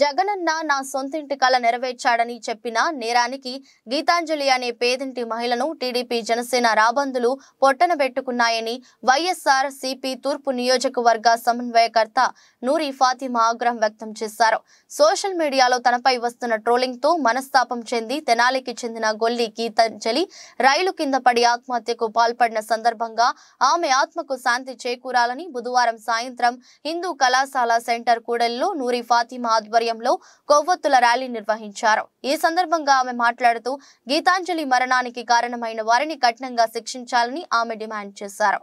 జగనన్న నా సొంతింటి కళ నెరవేర్చాడని చెప్పిన నేరానికి గీతాంజలి అనే పేదింటి మహిళను టీడీపీ జనసేన రాబందులు పొట్టనబెట్టుకున్నాయని వైఎస్ఆర్ సిపి తూర్పు నియోజకవర్గ సమన్వయకర్త నూరి ఫాతిమా ఆగ్రహం వ్యక్తం చేశారు సోషల్ మీడియాలో తనపై వస్తున్న ట్రోలింగ్ తో మనస్తాపం చెంది తెనాలికి చెందిన గొల్లి గీతాంజలి రైలు కింద పడి ఆత్మహత్యకు పాల్పడిన సందర్భంగా ఆమె ఆత్మకు శాంతి చేకూరాలని బుధవారం సాయంత్రం హిందూ కళాశాల సెంటర్ కూడలిలో నూరి ఫాతిమా ఆధ్వర్యంలో కొవ్వొత్తుల ర్యాలీ నిర్వహించారు ఈ సందర్భంగా ఆమె మాట్లాడుతూ గీతాంజలి మరణానికి కారణమైన వారిని కఠినంగా శిక్షించాలని ఆమె డిమాండ్ చేశారు